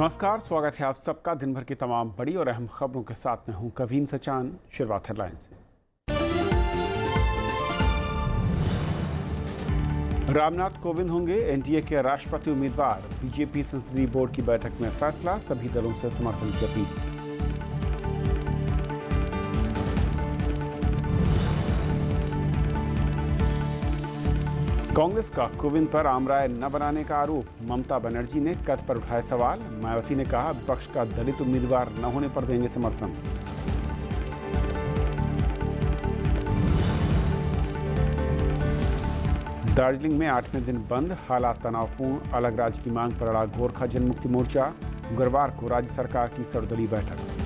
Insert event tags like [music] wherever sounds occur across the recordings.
नमस्कार स्वागत है आप सबका दिन भर की तमाम बड़ी और अहम खबरों के साथ मैं हूं कवीन सचान शुरुआत हेडलाइन से रामनाथ कोविंद होंगे एनडीए के राष्ट्रपति उम्मीदवार बीजेपी संसदीय बोर्ड की बैठक में फैसला सभी दलों से समर्थन की अपील कांग्रेस का कोविंद पर आमराय न बनाने का आरोप ममता बनर्जी ने कद पर उठाए सवाल मायावती ने कहा विपक्ष का दलित उम्मीदवार न होने पर देंगे समर्थन दार्जिलिंग में आठवें दिन बंद हालात तनावपूर्ण अलग राज्य की मांग पर अड़ा गोरखा जनमुक्ति मोर्चा गुरुवार को राज्य सरकार की सर्वदलीय बैठक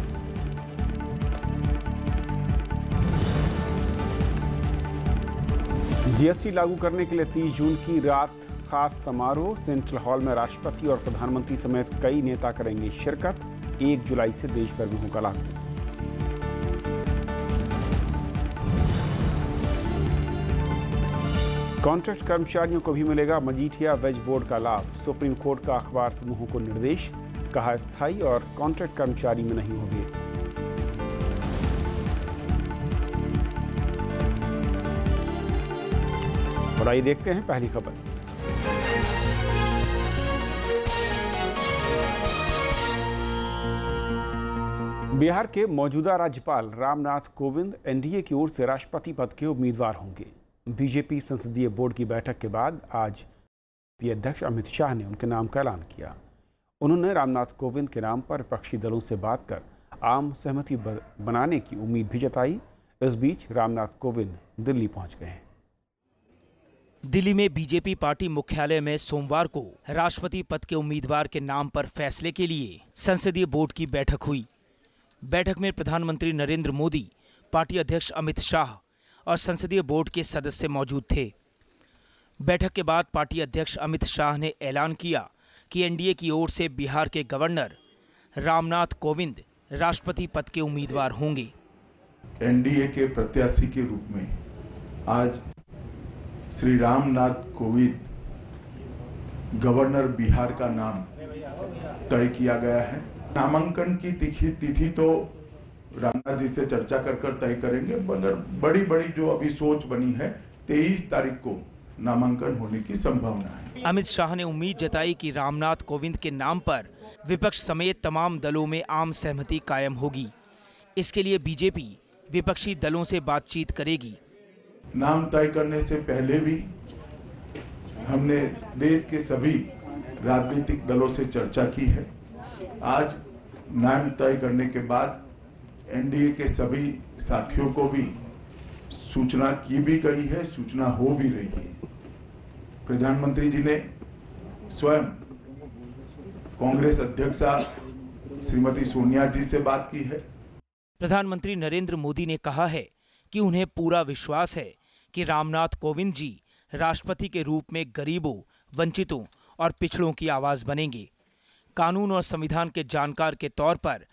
जीएसटी लागू करने के लिए 30 जून की रात खास समारोह सेंट्रल हॉल में राष्ट्रपति और प्रधानमंत्री समेत कई नेता करेंगे शिरकत एक जुलाई से देश भर में होगा लागू कॉन्ट्रैक्ट कर्मचारियों को भी मिलेगा मजीठिया वेज बोर्ड का लाभ सुप्रीम कोर्ट का अखबार समूहों को निर्देश कहा स्थायी और कॉन्ट्रैक्ट कर्मचारी में नहीं होगी और आइए देखते हैं पहली खबर बिहार के मौजूदा राज्यपाल रामनाथ कोविंद एनडीए की ओर से राष्ट्रपति पद के उम्मीदवार होंगे बीजेपी संसदीय बोर्ड की बैठक के बाद आज पी अध्यक्ष अमित शाह ने उनके नाम का ऐलान किया उन्होंने रामनाथ कोविंद के नाम पर विपक्षी दलों से बात कर आम सहमति बनाने की उम्मीद भी जताई इस बीच रामनाथ कोविंद दिल्ली पहुंच गए हैं दिल्ली में बीजेपी पार्टी मुख्यालय में सोमवार को राष्ट्रपति पद के उम्मीदवार के नाम पर फैसले के लिए संसदीय बोर्ड की बैठक हुई बैठक में प्रधानमंत्री नरेंद्र मोदी पार्टी अध्यक्ष अमित शाह और संसदीय बोर्ड के सदस्य मौजूद थे बैठक के बाद पार्टी अध्यक्ष अमित शाह ने ऐलान किया कि एनडीए की ओर से बिहार के गवर्नर रामनाथ कोविंद राष्ट्रपति पद के उम्मीदवार होंगे एनडीए के प्रत्याशी के रूप में आज श्री रामनाथ कोविंद गवर्नर बिहार का नाम तय किया गया है नामांकन की तिथि तिथि तो रामनाथ जी से चर्चा कर कर तय करेंगे मगर बड़ी बड़ी जो अभी सोच बनी है तेईस तारीख को नामांकन होने की संभावना है अमित शाह ने उम्मीद जताई कि रामनाथ कोविंद के नाम पर विपक्ष समेत तमाम दलों में आम सहमति कायम होगी इसके लिए बीजेपी विपक्षी दलों से बातचीत करेगी नाम तय करने से पहले भी हमने देश के सभी राजनीतिक दलों से चर्चा की है आज नाम तय करने के बाद एनडीए के सभी साथियों को भी सूचना की भी गई है सूचना हो भी रही है प्रधानमंत्री जी ने स्वयं कांग्रेस अध्यक्ष श्रीमती सोनिया जी से बात की है प्रधानमंत्री नरेंद्र मोदी ने कहा है कि उन्हें पूरा विश्वास है कि रामनाथ कोविंद जी राष्ट्रपति के रूप में गरीबों वंचितों और पिछड़ों की आवाज़ बनेंगे कानून और संविधान के जानकार के तौर पर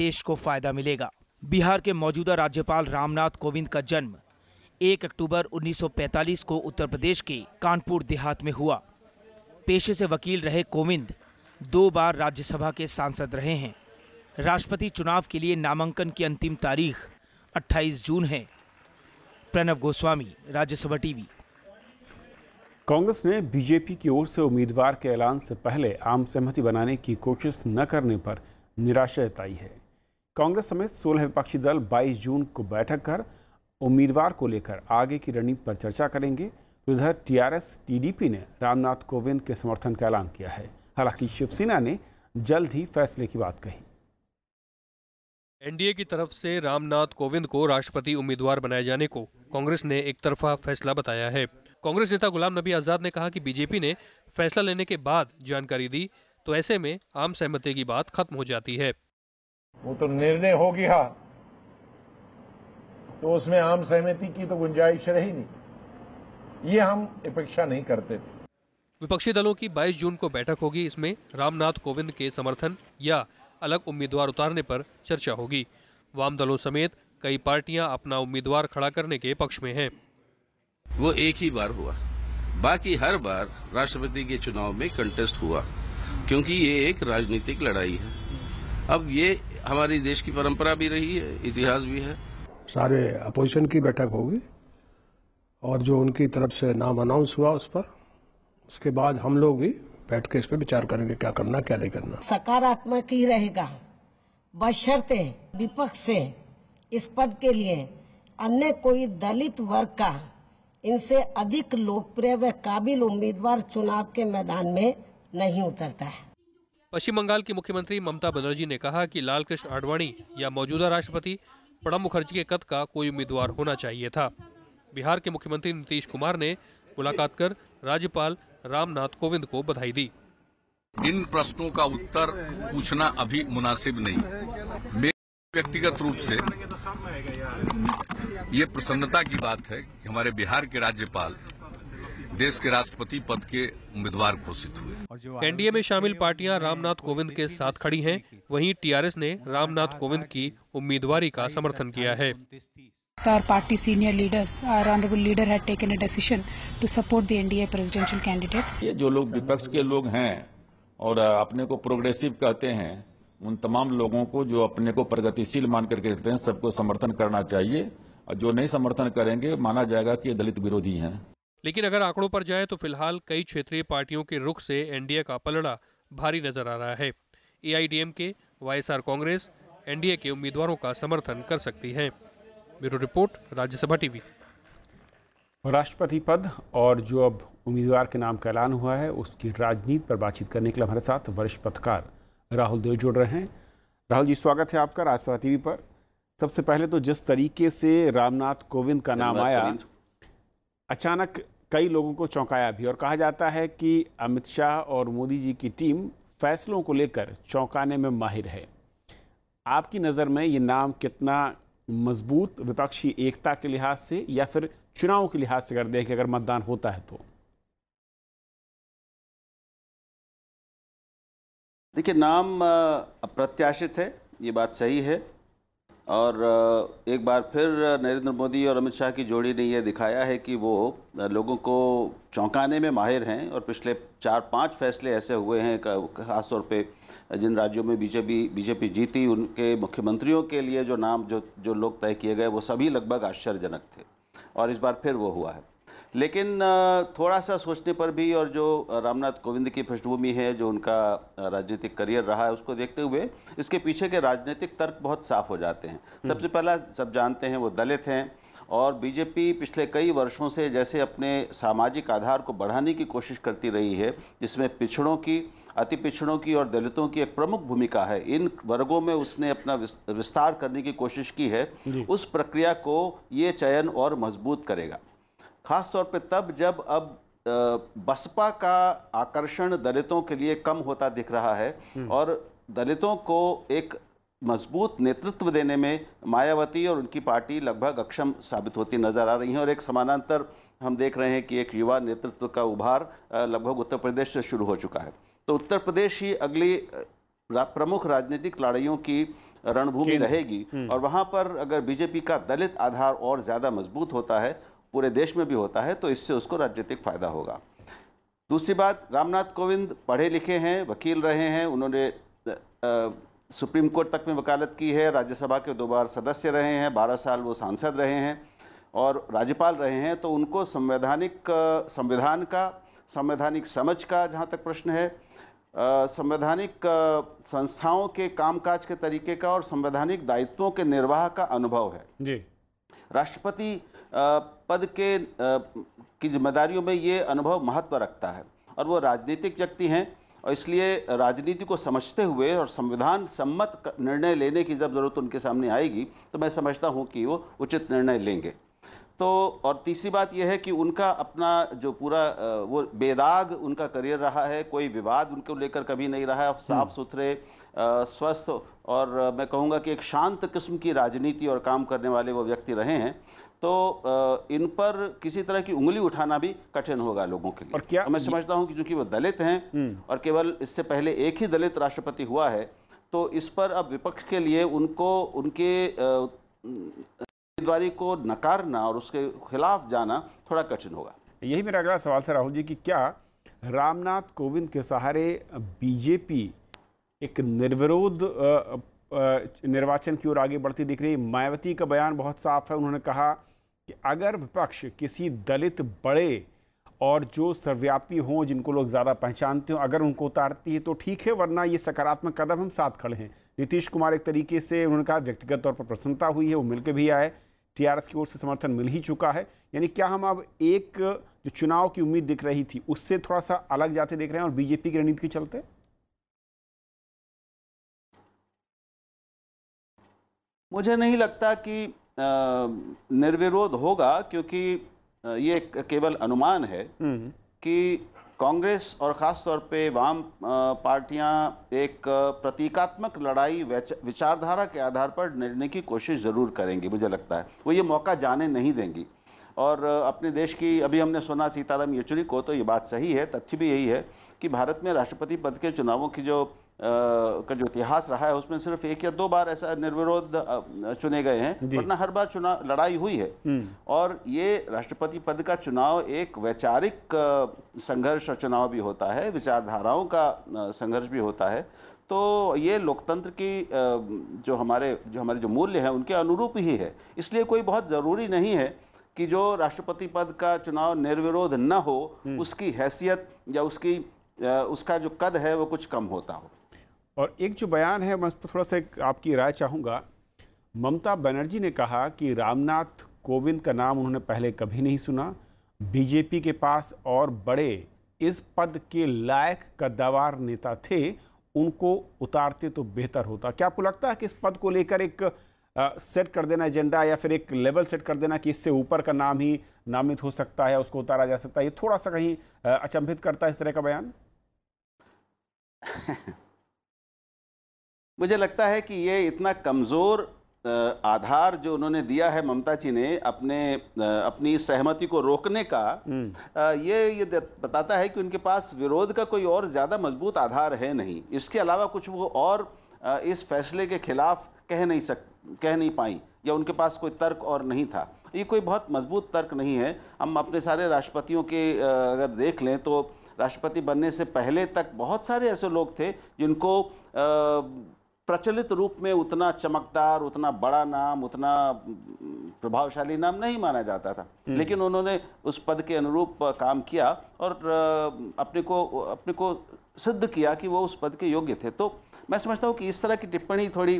देश को फायदा मिलेगा बिहार के मौजूदा राज्यपाल रामनाथ कोविंद का जन्म 1 अक्टूबर 1945 को उत्तर प्रदेश के कानपुर देहात में हुआ पेशे से वकील रहे कोविंद दो बार राज्यसभा के सांसद रहे हैं राष्ट्रपति चुनाव के लिए नामांकन की अंतिम तारीख 28 जून है प्रणव गोस्वामी राज्यसभा टीवी कांग्रेस ने बीजेपी की ओर से उम्मीदवार के ऐलान से पहले आम सहमति बनाने की कोशिश न करने पर निराशा जताई है कांग्रेस समेत 16 विपक्षी दल 22 जून को बैठक कर उम्मीदवार को लेकर आगे की रणनीति पर चर्चा करेंगे उधर तो टीआरएस टीडीपी ने रामनाथ कोविंद के समर्थन का ऐलान किया है हालांकि शिवसेना ने जल्द ही फैसले की बात कही एनडीए की तरफ से रामनाथ कोविंद को राष्ट्रपति उम्मीदवार बनाए जाने को कांग्रेस ने एक तरफा फैसला बताया है कांग्रेस नेता गुलाम नबी आजाद ने कहा कि बीजेपी ने फैसला लेने के बाद जानकारी दी तो ऐसे में आम सहमति की बात खत्म हो जाती है वो तो निर्णय हो गया तो उसमें आम सहमति की तो गुंजाइश रही नहीं ये हम अपेक्षा नहीं करते थे विपक्षी दलों की 22 जून को बैठक होगी इसमें रामनाथ कोविंद के समर्थन या अलग उम्मीदवार उतारने पर चर्चा होगी वाम दलों समेत कई पार्टियां अपना उम्मीदवार खड़ा करने के पक्ष में हैं। वो एक ही बार हुआ बाकी हर बार राष्ट्रपति के चुनाव में कंटेस्ट हुआ क्योंकि ये एक राजनीतिक लड़ाई है अब ये हमारी देश की परंपरा भी रही है इतिहास भी है सारे अपोजिशन की बैठक होगी और जो उनकी तरफ से नाम अनाउंस हुआ उस पर उसके बाद हम लोग भी बैठ के इस पर विचार करेंगे क्या करना क्या नहीं करना सकारात्मक ही रहेगा बशर्ते विपक्ष से इस पद के लिए अन्य कोई दलित वर्ग का इनसे अधिक लोकप्रिय व काबिल उम्मीदवार चुनाव के मैदान में नहीं उतरता है पश्चिम बंगाल की मुख्यमंत्री ममता बनर्जी ने कहा कि लालकृष्ण आडवाणी या मौजूदा राष्ट्रपति प्रणब मुखर्जी के कद का कोई उम्मीदवार होना चाहिए था बिहार के मुख्यमंत्री नीतीश कुमार ने मुलाकात कर राज्यपाल रामनाथ कोविंद को बधाई दी इन प्रश्नों का उत्तर पूछना अभी मुनासिब नहीं मेरे व्यक्तिगत रूप से ये प्रसन्नता की बात है कि हमारे बिहार के राज्यपाल देश के राष्ट्रपति पद के उम्मीदवार घोषित हुए एनडीए में शामिल पार्टियां रामनाथ कोविंद के साथ खड़ी हैं, वहीं टीआरएस ने रामनाथ कोविंद की उम्मीदवारी का समर्थन किया है Our party senior leaders, our honorable leader had taken a decision to support the NDA presidential candidate. ये जो लोग विपक्ष के लोग हैं और अपने को प्रोग्रेसिव कहते हैं उन तमाम लोगों को जो अपने को प्रगतिशील मान करके रहते हैं सबको समर्थन करना चाहिए और जो नहीं समर्थन करेंगे माना जाएगा कि दलित विरोधी हैं लेकिन अगर आंकड़ों पर जाए तो फिलहाल कई क्षेत्रीय पार्टियों के रुख से एनडीए का पलड़ा भारी नजर आ रहा है एआईडीएम के वाईएसआर कांग्रेस एनडीए के उम्मीदवारों का समर्थन कर सकती है ब्यूरो रिपोर्ट राज्यसभा टीवी राष्ट्रपति पद और जो अब उम्मीदवार के नाम का ऐलान हुआ है उसकी राजनीति पर बातचीत करने के लिए हमारे साथ वरिष्ठ पत्रकार राहुल देव जुड़ रहे हैं राहुल जी स्वागत है आपका राज्यसभा टीवी पर सबसे पहले तो जिस तरीके से रामनाथ कोविंद का नाम आया अचानक कई लोगों को चौंकाया भी और कहा जाता है कि अमित शाह और मोदी जी की टीम फैसलों को लेकर चौंकाने में माहिर है आपकी नज़र में ये नाम कितना मजबूत विपक्षी एकता के लिहाज से या फिर चुनाव के लिहाज से कर दे कि अगर मतदान होता है तो देखिए नाम अप्रत्याशित है ये बात सही है और एक बार फिर नरेंद्र मोदी और अमित शाह की जोड़ी ने यह दिखाया है कि वो लोगों को चौंकाने में माहिर हैं और पिछले चार पांच फैसले ऐसे हुए हैं खासतौर पे जिन राज्यों में बीजेपी बीजेपी जीती उनके मुख्यमंत्रियों के लिए जो नाम जो जो लोग तय किए गए वो सभी लगभग आश्चर्यजनक थे और इस बार फिर वो हुआ है लेकिन थोड़ा सा सोचने पर भी और जो रामनाथ कोविंद की पृष्ठभूमि है जो उनका राजनीतिक करियर रहा है उसको देखते हुए इसके पीछे के राजनीतिक तर्क बहुत साफ हो जाते हैं हम्म। सबसे पहला सब जानते हैं वो दलित हैं और बीजेपी पिछले कई वर्षों से जैसे अपने सामाजिक आधार को बढ़ाने की कोशिश करती रही है जिसमें पिछड़ों की अति पिछड़ों की और दलितों की एक प्रमुख भूमिका है इन वर्गों में उसने अपना विस्तार करने की कोशिश की है उस प्रक्रिया को ये चयन और मजबूत करेगा खासतौर पे तब जब अब बसपा का आकर्षण दलितों के लिए कम होता दिख रहा है हम्म। और दलितों को एक मजबूत नेतृत्व देने में मायावती और उनकी पार्टी लगभग अक्षम साबित होती नजर आ रही है और एक समानांतर हम देख रहे हैं कि एक युवा नेतृत्व का उभार लगभग उत्तर प्रदेश से शुरू हो चुका है तो उत्तर प्रदेश ही अगली प्रमुख राजनीतिक लड़ाइयों की रणभूमि रहेगी हम्म। और वहां पर अगर बीजेपी का दलित आधार और ज्यादा मजबूत होता है पूरे देश में भी होता है तो इससे उसको राजनीतिक फायदा होगा दूसरी बात रामनाथ कोविंद पढ़े लिखे हैं वकील रहे हैं उन्होंने सुप्रीम कोर्ट तक में वकालत की है राज्यसभा के दो बार सदस्य रहे हैं बारह साल वो सांसद रहे हैं और राज्यपाल रहे हैं तो उनको संवैधानिक संविधान का संवैधानिक समझ का जहाँ तक प्रश्न है संवैधानिक संस्थाओं के कामकाज के तरीके का और संवैधानिक दायित्वों के निर्वाह का अनुभव है जी राष्ट्रपति पद के की जिम्मेदारियों में ये अनुभव महत्व रखता है और वो राजनीतिक व्यक्ति हैं और इसलिए राजनीति को समझते हुए और संविधान सम्मत निर्णय लेने की जब ज़रूरत उनके सामने आएगी तो मैं समझता हूँ कि वो उचित निर्णय लेंगे तो और तीसरी बात यह है कि उनका अपना जो पूरा वो बेदाग उनका करियर रहा है कोई विवाद उनको लेकर कभी नहीं रहा है हम्म। साफ सुथरे स्वस्थ और मैं कहूँगा कि एक शांत किस्म की राजनीति और काम करने वाले वो व्यक्ति रहे हैं तो इन पर किसी तरह की उंगली उठाना भी कठिन होगा लोगों के लिए और क्या तो मैं समझता हूं कि चूंकि वो दलित हैं हम्म। और केवल इससे पहले एक ही दलित राष्ट्रपति हुआ है तो इस पर अब विपक्ष के लिए उनको उनके उम्मीदवारी को नकारना और उसके खिलाफ जाना थोड़ा कठिन होगा यही मेरा अगला सवाल था राहुल जी कि क्या रामनाथ कोविंद के सहारे बीजेपी एक निर्विरोध निर्वाचन की ओर आगे बढ़ती दिख रही मायावती का बयान बहुत साफ है उन्होंने कहा कि अगर विपक्ष किसी दलित बड़े और जो सर्वव्यापी हों जिनको लोग ज़्यादा पहचानते हों अगर उनको उतारती है तो ठीक है वरना ये सकारात्मक कदम हम साथ खड़े हैं नीतीश कुमार एक तरीके से उन्होंने कहा व्यक्तिगत तौर पर प्रसन्नता हुई है वो मिलकर भी आए टीआरएस की ओर से समर्थन मिल ही चुका है यानी क्या हम अब एक जो चुनाव की उम्मीद दिख रही थी उससे थोड़ा सा अलग जाते देख रहे हैं और बीजेपी की रणनीति के चलते मुझे नहीं लगता कि निर्विरोध होगा क्योंकि ये केवल अनुमान है हम्म। कि कांग्रेस और ख़ास तौर पे वाम पार्टियां एक प्रतीकात्मक लड़ाई विचारधारा के आधार पर निर्णय की कोशिश ज़रूर करेंगी मुझे लगता है वो ये मौका जाने नहीं देंगी और अपने देश की अभी हमने सुना सीताराम येचुरी को तो ये बात सही है तथ्य भी यही है कि भारत में राष्ट्रपति पद के चुनावों की जो का जो इतिहास रहा है उसमें सिर्फ एक या दो बार ऐसा निर्विरोध चुने गए हैं वरना हर बार चुनाव लड़ाई हुई है हम्म। और ये राष्ट्रपति पद का चुनाव एक वैचारिक संघर्ष चुनाव भी होता है विचारधाराओं का संघर्ष भी होता है तो ये लोकतंत्र की जो हमारे जो हमारे जो मूल्य हैं उनके अनुरूप ही है इसलिए कोई बहुत ज़रूरी नहीं है कि जो राष्ट्रपति पद का चुनाव निर्विरोध न हो हम्म। उसकी हैसियत या उसकी उसका जो कद है वो कुछ कम होता हो और एक जो बयान है मैं उस पर थोड़ा सा आपकी राय चाहूँगा ममता बनर्जी ने कहा कि रामनाथ कोविंद का नाम उन्होंने पहले कभी नहीं सुना बीजेपी के पास और बड़े इस पद के लायक कद्दावार नेता थे उनको उतारते तो बेहतर होता क्या आपको लगता है कि इस पद को लेकर एक आ, सेट कर देना एजेंडा या फिर एक लेवल सेट कर देना कि इससे ऊपर का नाम ही नामित हो सकता है उसको उतारा जा सकता है ये थोड़ा सा कहीं अचंभित करता है इस तरह का बयान [laughs] मुझे लगता है कि ये इतना कमज़ोर आधार जो उन्होंने दिया है ममता जी ने अपने अपनी सहमति को रोकने का हम्म। ये ये बताता है कि उनके पास विरोध का कोई और ज़्यादा मजबूत आधार है नहीं इसके अलावा कुछ वो और इस फैसले के खिलाफ कह नहीं सक कह नहीं पाई या उनके पास कोई तर्क और नहीं था ये कोई बहुत मजबूत तर्क नहीं है हम अपने सारे राष्ट्रपतियों के अगर देख लें तो राष्ट्रपति बनने से पहले तक बहुत सारे ऐसे लोग थे जिनको प्रचलित रूप में उतना चमकदार उतना बड़ा नाम उतना प्रभावशाली नाम नहीं माना जाता था हम्म। लेकिन उन्होंने उस पद के अनुरूप काम किया और अपने को अपने को सिद्ध किया कि वो उस पद के योग्य थे तो मैं समझता हूँ कि इस तरह की टिप्पणी थोड़ी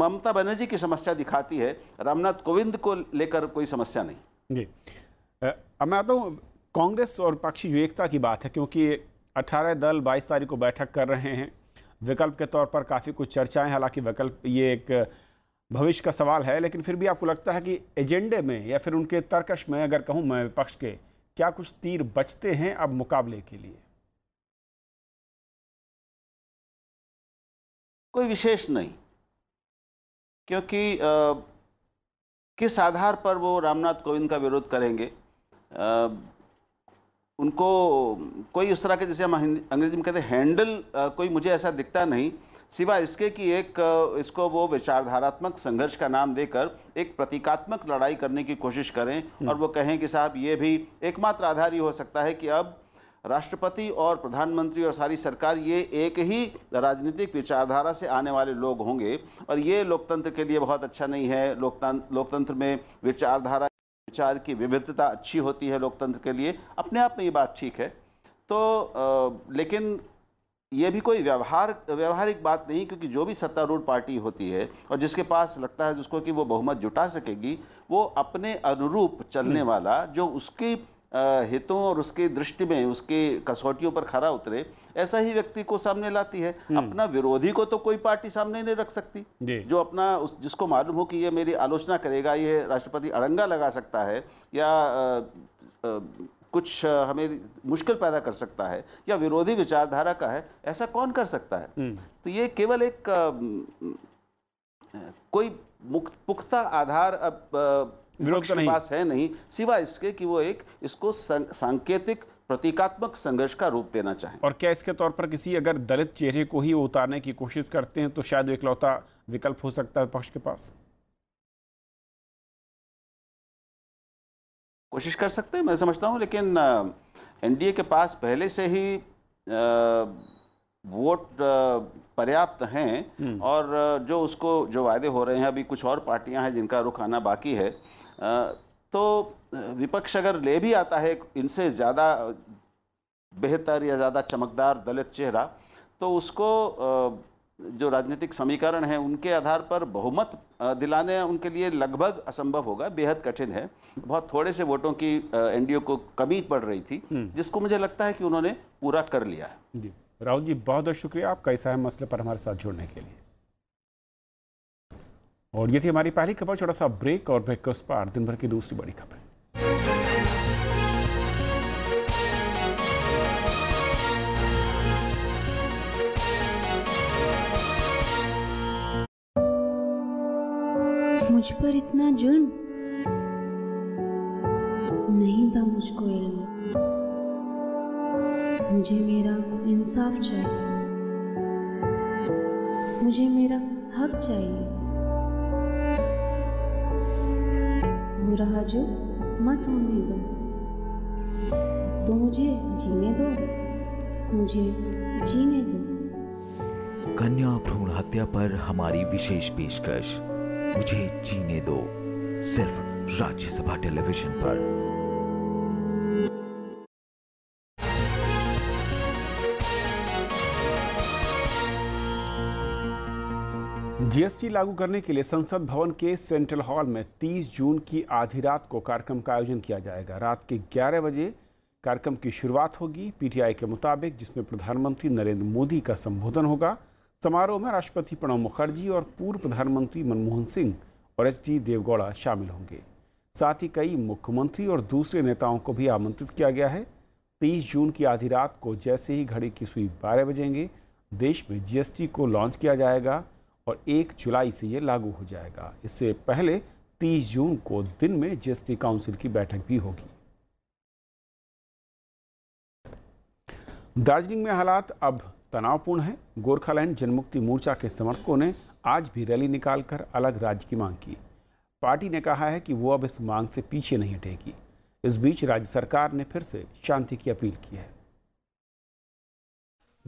ममता बनर्जी की समस्या दिखाती है रामनाथ कोविंद को लेकर कोई समस्या नहीं जी अब मैं आता हूँ कांग्रेस और पक्षी एकता की बात है क्योंकि 18 दल 22 तारीख को बैठक कर रहे हैं विकल्प के तौर पर काफ़ी कुछ चर्चाएं हालांकि विकल्प ये एक भविष्य का सवाल है लेकिन फिर भी आपको लगता है कि एजेंडे में या फिर उनके तर्कश में अगर कहूँ मैं विपक्ष के क्या कुछ तीर बचते हैं अब मुकाबले के लिए कोई विशेष नहीं क्योंकि आ, किस आधार पर वो रामनाथ कोविंद का विरोध करेंगे आ, उनको कोई उस तरह के जैसे हम अंग्रेजी में कहते हैं हैंडल कोई मुझे ऐसा दिखता नहीं सिवा इसके कि एक इसको वो विचारधारात्मक संघर्ष का नाम देकर एक प्रतीकात्मक लड़ाई करने की कोशिश करें हम्म। और वो कहें कि साहब ये भी एकमात्र आधार ही हो सकता है कि अब राष्ट्रपति और प्रधानमंत्री और सारी सरकार ये एक ही राजनीतिक विचारधारा से आने वाले लोग होंगे और ये लोकतंत्र के लिए बहुत अच्छा नहीं है लोकतंत्र लोकतंत्र में विचारधारा विचार की विविधता अच्छी होती है लोकतंत्र के लिए अपने आप में ये बात ठीक है तो आ, लेकिन ये भी कोई व्यवहार व्यवहारिक बात नहीं क्योंकि जो भी सत्तारूढ़ पार्टी होती है और जिसके पास लगता है जिसको कि वो बहुमत जुटा सकेगी वो अपने अनुरूप चलने हम्म। वाला जो उसकी हितों और उसकी दृष्टि में उसकी कसौटियों पर खरा उतरे ऐसा ही व्यक्ति को सामने लाती है हम्म। अपना विरोधी को तो कोई पार्टी सामने नहीं रख सकती जो अपना उस जिसको मालूम हो कि ये मेरी आलोचना करेगा ये राष्ट्रपति अड़ंगा लगा सकता है या आ, आ, कुछ हमें मुश्किल पैदा कर सकता है या विरोधी विचारधारा का है ऐसा कौन कर सकता है हम्म। तो ये केवल एक कोई पुख्ता आधार अब विरोध के पास है नहीं सिवा इसके कि वो एक इसको सांकेतिक प्रतीकात्मक संघर्ष का रूप देना चाहे और क्या इसके तौर पर किसी अगर दलित चेहरे को ही उतारने की कोशिश करते हैं तो शायद इकलौता विकल्प हो सकता है विपक्ष के पास कोशिश कर सकते हैं मैं समझता हूं लेकिन एनडीए के पास पहले से ही वोट पर्याप्त हैं हम्म। और जो उसको जो वायदे हो रहे हैं अभी कुछ और पार्टियां हैं जिनका रुख आना बाकी है तो विपक्ष अगर ले भी आता है इनसे ज़्यादा बेहतर या ज़्यादा चमकदार दलित चेहरा तो उसको जो राजनीतिक समीकरण है उनके आधार पर बहुमत दिलाने उनके लिए लगभग असंभव होगा बेहद कठिन है बहुत थोड़े से वोटों की एनडीओ को कमी पड़ रही थी हम्म। जिसको मुझे लगता है कि उन्होंने पूरा कर लिया है जी राहुल जी बहुत बहुत शुक्रिया आपका इस अहम मसले पर हमारे साथ जुड़ने के लिए और ये थी हमारी पहली खबर छोटा सा ब्रेक और ब्रेक के उस पर दिन भर की दूसरी बड़ी खबर मुझ पर इतना जुर्म नहीं था मुझको मुझे मेरा इंसाफ चाहिए मुझे मेरा हक चाहिए तुम रहा जो मत होने दो तो मुझे जीने दो मुझे जीने दो कन्या भ्रूण हत्या पर हमारी विशेष पेशकश मुझे जीने दो सिर्फ राज्यसभा टेलीविजन पर जीएसटी लागू करने के लिए संसद भवन के सेंट्रल हॉल में 30 जून की आधी रात को कार्यक्रम का आयोजन किया जाएगा रात के 11 बजे कार्यक्रम की शुरुआत होगी पीटीआई के मुताबिक जिसमें प्रधानमंत्री नरेंद्र मोदी का संबोधन होगा समारोह में राष्ट्रपति प्रणब मुखर्जी और पूर्व प्रधानमंत्री मनमोहन सिंह और एच डी देवगौड़ा शामिल होंगे साथ ही कई मुख्यमंत्री और दूसरे नेताओं को भी आमंत्रित किया गया है तेईस जून की आधी रात को जैसे ही घड़ी की सुई बारह बजेंगे देश में जीएसटी को लॉन्च किया जाएगा और एक जुलाई से ये लागू हो जाएगा इससे पहले 30 जून को दिन में जीएसटी काउंसिल की बैठक भी होगी दार्जिलिंग में हालात अब तनावपूर्ण है गोरखालैंड जनमुक्ति मोर्चा के समर्थकों ने आज भी रैली निकालकर अलग राज्य की मांग की पार्टी ने कहा है कि वो अब इस मांग से पीछे नहीं हटेगी इस बीच राज्य सरकार ने फिर से शांति की अपील की है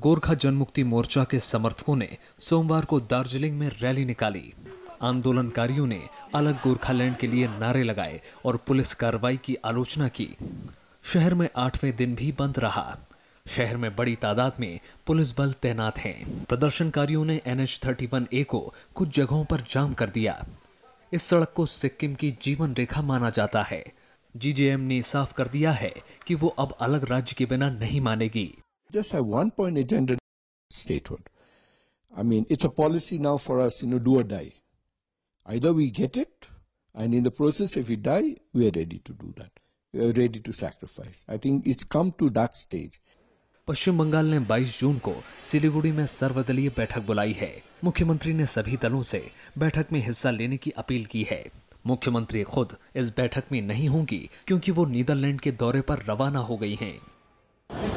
गोरखा जनमुक्ति मोर्चा के समर्थकों ने सोमवार को दार्जिलिंग में रैली निकाली आंदोलनकारियों ने अलग गोरखालैंड के लिए नारे लगाए और पुलिस कार्रवाई की आलोचना की शहर में आठवें दिन भी बंद रहा शहर में बड़ी तादाद में पुलिस बल तैनात हैं प्रदर्शनकारियों ने N H thirty one A को कुछ जगहों पर जाम कर दिया इस सड़क को सिक्किम की जीवन रेखा माना जाता है जीजेएम ने साफ कर दिया है कि वो अब अलग राज्य के बिना नहीं मानेगी just have one point agenda statehood. I mean, it's a policy now for us, you know, do or die. Either we get it, and in the process, if we die, we are ready to do that. We are ready to sacrifice. I think it's come to that stage. पश्चिम बंगाल ने 22 जून को सिलीगुड़ी में सर्वदलीय बैठक बुलाई है मुख्यमंत्री ने सभी दलों से बैठक में हिस्सा लेने की अपील की है मुख्यमंत्री खुद इस बैठक में नहीं होंगी क्योंकि वो नीदरलैंड के दौरे पर रवाना हो गई हैं।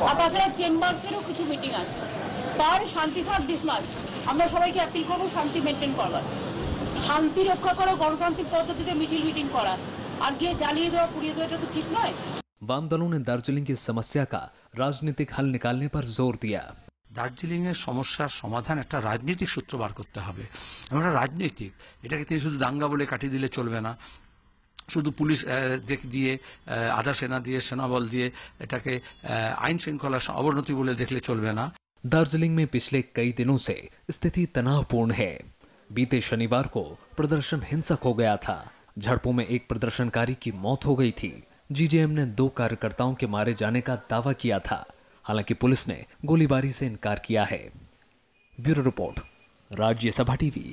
আর তাছাড়া চেম্বার্সেরও কিছু মিটিং আছে তার শান্তি ফর দিস মাস আমরা সবাইকে অ্যাপিল করবো শান্তি মেনটেন করার শান্তি রক্ষা করা গণতান্ত্রিক পদ্ধতিতে মিছিল মিটিং করা আর গিয়ে জ্বালিয়ে দেওয়া পুড়িয়ে দেওয়া এটা তো ঠিক নয় বাম दलों ने दार्जिलिंग की समस्या का राजनीतिक हल निकालने पर जोर দার্জিলিং এর সমস্যার সমাধান একটা রাজনৈতিক সূত্র বার করতে হবে আমরা রাজনৈতিক এটাকে তিনি শুধু দাঙ্গা বলে কাটিয়ে দিলে চলবে না শুধু পুলিশ দিয়ে আধা সেনা দিয়ে সেনাবল দিয়ে এটাকে আইন শৃঙ্খলার অবনতি বলে দেখলে চলবে না दार्जिलिंग में पिछले कई दिनों से स्थिति तनावपूर्ण है बीते शनिवार को प्रदर्शन हिंसक हो गया था झड़पों में एक प्रदर्शनकारी की मौत हो गई थी जीजेएम ने दो कार्यकर्ताओं के मारे जाने का दावा किया था हालांकि पुलिस ने गोलीबारी से इनकार किया है bureau report Rajya Sabha TV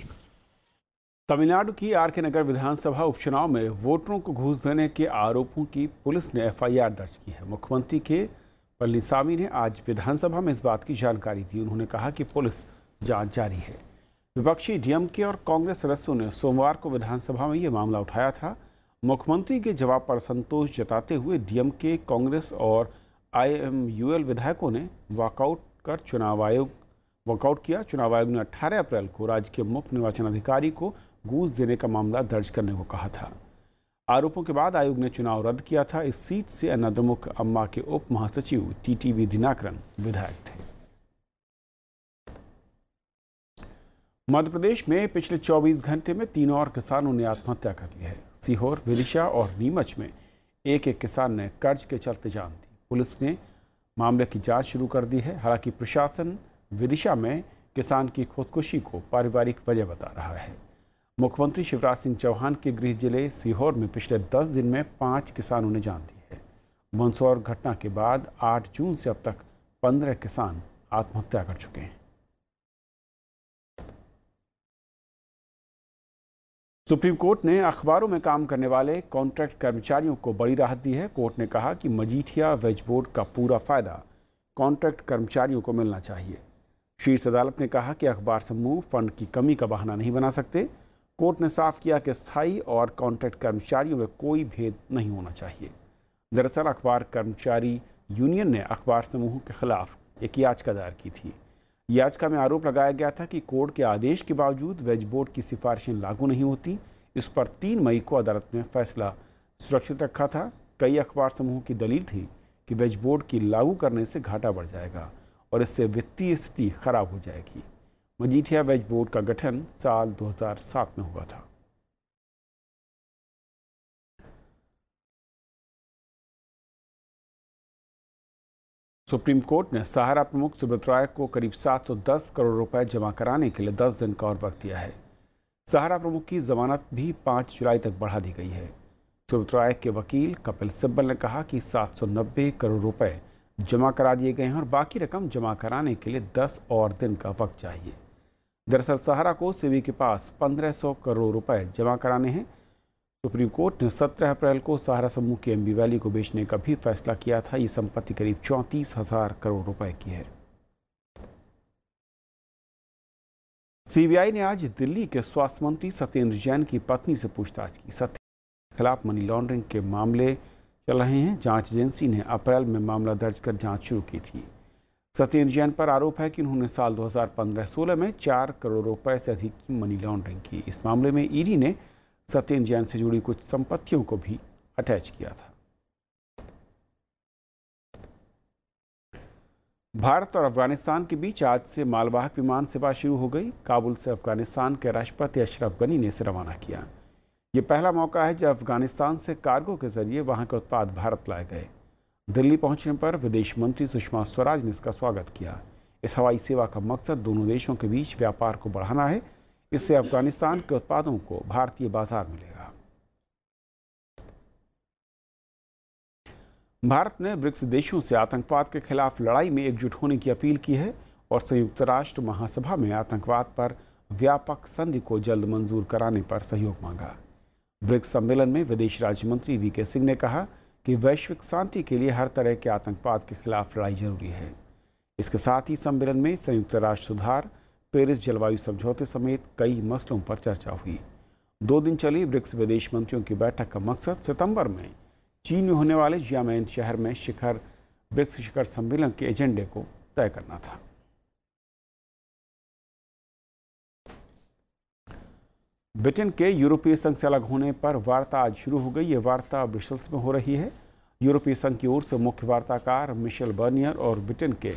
Tamil Nadu की आर के नगर विधानसभा उपचुनाव में वोटरों को घूस देने के आरोपों की पुलिस ने एफआईआर दर्ज की है मुख्यमंत्री के पल्लीसामी ने आज विधानसभा में इस बात की जानकारी दी उन्होंने कहा कि पुलिस जांच जारी है विपक्षी डीएमके और कांग्रेस सदस्यों ने सोमवार को विधानसभा में ये मामला उठाया था मुख्यमंत्री के जवाब पर संतोष जताते हुए डीएमके कांग्रेस और आईएमयूएल विधायकों ने वॉकआउट कर चुनाव आयोग वॉकआउट किया चुनाव आयोग ने 18 अप्रैल को राज्य के मुख्य निर्वाचन अधिकारी को घूस देने का मामला दर्ज करने को कहा था आरोपों के बाद आयोग ने चुनाव रद्द किया था इस सीट से अनाद्रमुख अम्मा के उप महासचिव टी टी वी दिनाकरण विधायक थे मध्य प्रदेश में पिछले 24 घंटे में तीन और किसानों ने आत्महत्या कर ली है सीहोर विदिशा और नीमच में एक एक किसान ने कर्ज के चलते जान दी पुलिस ने मामले की जांच शुरू कर दी है हालांकि प्रशासन विदिशा में किसान की खुदकुशी को पारिवारिक वजह बता रहा है मुख्यमंत्री शिवराज सिंह चौहान के गृह जिले सीहोर में पिछले दस दिन में पाँच किसानों ने जान दी है मंदसौर घटना के बाद आठ जून से अब तक पंद्रह किसान आत्महत्या कर चुके हैं सुप्रीम कोर्ट ने अखबारों में काम करने वाले कॉन्ट्रैक्ट कर्मचारियों को बड़ी राहत दी है कोर्ट ने कहा कि मजीठिया वेज बोर्ड का पूरा फायदा कॉन्ट्रैक्ट कर्मचारियों को मिलना चाहिए शीर्ष अदालत ने कहा कि अखबार समूह फंड की कमी का बहाना नहीं बना सकते कोर्ट ने साफ किया कि स्थायी और कॉन्ट्रैक्ट कर्मचारियों में कोई भेद नहीं होना चाहिए दरअसल अखबार कर्मचारी यूनियन ने अखबार समूहों के खिलाफ एक याचिका दायर की थी याचिका में आरोप लगाया गया था कि कोर्ट के आदेश के बावजूद वेज बोर्ड की सिफारिशें लागू नहीं होती इस पर तीन मई को अदालत ने फैसला सुरक्षित रखा था कई अखबार समूहों की दलील थी कि वेज बोर्ड की लागू करने से घाटा बढ़ जाएगा और इससे वित्तीय स्थिति खराब हो जाएगी मजीठिया वेज बोर्ड का गठन साल 2007 में हुआ था सुप्रीम कोर्ट ने सहारा प्रमुख सुब्रत राय को करीब 710 करोड़ रुपए जमा कराने के लिए 10 दिन का और वक्त दिया है सहारा प्रमुख की जमानत भी 5 जुलाई तक बढ़ा दी गई है सुब्रत राय के वकील कपिल सिब्बल ने कहा कि 790 करोड़ रुपए जमा करा दिए गए हैं और बाकी रकम जमा कराने के लिए 10 और दिन का वक्त चाहिए दरअसल सहारा को सेवी के पास 1500 करोड़ रुपए जमा कराने हैं सुप्रीम कोर्ट ने 17 अप्रैल को सहारा समूह की एमबी वैली को बेचने का भी फैसला किया था ये संपत्ति करीब चौंतीस हजार करोड़ रुपए की है सीबीआई ने आज दिल्ली के स्वास्थ्य मंत्री सत्येंद्र जैन की पत्नी से पूछताछ की सत्य के खिलाफ मनी लॉन्ड्रिंग के मामले चल रहे हैं जांच एजेंसी ने अप्रैल में मामला दर्ज कर जांच शुरू की थी सत्येंद्र जैन पर आरोप है कि उन्होंने साल 2015-16 में चार करोड़ रुपए से अधिक की मनी लॉन्ड्रिंग की इस मामले में ईडी ने सत्येंद्र जैन से जुड़ी कुछ संपत्तियों को भी अटैच किया था भारत और अफगानिस्तान के बीच आज से मालवाहक विमान सेवा शुरू हो गई काबुल से अफगानिस्तान के राष्ट्रपति अशरफ गनी ने इसे रवाना किया ये पहला मौका है जब अफगानिस्तान से कार्गो के जरिए वहां के उत्पाद भारत लाए गए दिल्ली पहुंचने पर विदेश मंत्री सुषमा स्वराज ने इसका स्वागत किया इस हवाई सेवा का मकसद दोनों देशों के बीच व्यापार को बढ़ाना है इससे अफगानिस्तान के उत्पादों को भारतीय बाजार मिलेगा भारत ने ब्रिक्स देशों से आतंकवाद के खिलाफ लड़ाई में एकजुट होने की अपील की है और संयुक्त राष्ट्र महासभा में आतंकवाद पर व्यापक संधि को जल्द मंजूर कराने पर सहयोग मांगा ब्रिक्स सम्मेलन में विदेश राज्य मंत्री वी के सिंह ने कहा कि वैश्विक शांति के लिए हर तरह के आतंकवाद के खिलाफ लड़ाई जरूरी है इसके साथ ही सम्मेलन में संयुक्त राष्ट्र सुधार पेरिस जलवायु समझौते समेत कई मसलों पर चर्चा हुई दो दिन चली ब्रिक्स विदेश मंत्रियों की बैठक का मकसद सितंबर में चीन में होने वाले जियामैन शहर में शिखर ब्रिक्स शिखर सम्मेलन के एजेंडे को तय करना था ब्रिटेन के यूरोपीय संघ से अलग होने पर वार्ता आज शुरू हो गई ये वार्ता ब्रिसल्स में हो रही है यूरोपीय संघ की ओर से मुख्य वार्ताकार मिशेल बर्नियर और ब्रिटेन के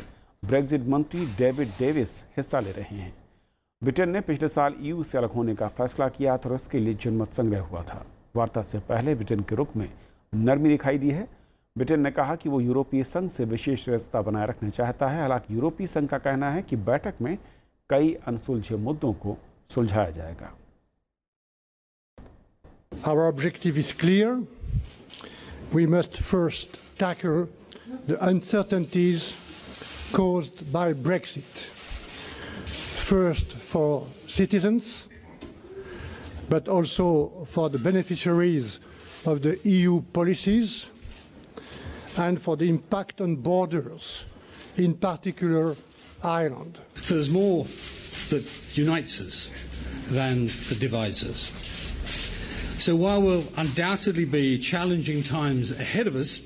ब्रेग्जिट मंत्री डेविड डेविस हिस्सा ले रहे हैं ब्रिटेन ने पिछले साल ईयू से अलग होने का फैसला किया था और इसके लिए जनमत संग्रह हुआ था वार्ता से पहले ब्रिटेन के रुख में नरमी दिखाई दी है ब्रिटेन ने कहा कि वो यूरोपीय संघ से विशेष रिश्ता बनाए रखना चाहता है हालांकि यूरोपीय संघ का कहना है कि बैठक में कई अनसुलझे मुद्दों को सुलझाया जाएगा Our objective is clear. We must first tackle the uncertainties caused by Brexit. First for citizens, but also for the beneficiaries of the EU policies and for the impact on borders, in particular Ireland. There's more that unites us than that divides us. So while we'll undoubtedly be challenging times ahead of us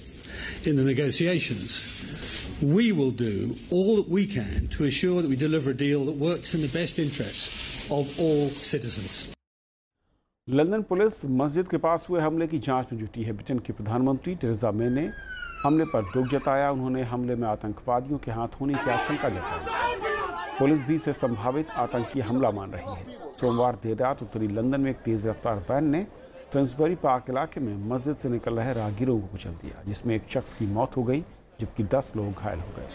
in the negotiations, we will do all that we can to assure that we deliver a deal that works in the best interests of all citizens. London police मस्जिद के पास हुए हमले की जांच में hai. है ki की प्रधानमंत्री टेरेजा मे ने हमले पर दुख जताया उन्होंने हमले में आतंकवादियों के हाथ होने की आशंका पुलिस भी इसे संभावित आतंकी हमला मान रही है सोमवार देर रात उत्तरी लंदन में एक तेज रफ्तार वैन ने फिंसबरी पार्क इलाके में मस्जिद से निकल रहे राहगीरों को कुचल दिया जिसमें एक शख्स की मौत हो गई जबकि दस लोग घायल हो गए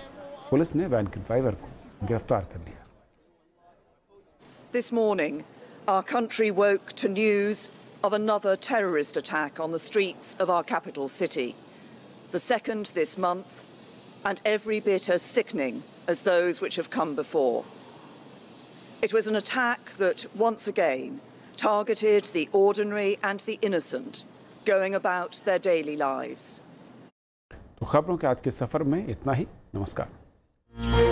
पुलिस ने वैन के ड्राइवर को गिरफ्तार कर लिया This morning, our country woke to news of another terrorist attack on the streets of our capital city, the second this month, and every bit as sickening as those which have come before. It was an attack that, once again, targeted the ordinary and the innocent going about their daily lives. तो खबरों के आज के सफर में इतना ही नमस्कार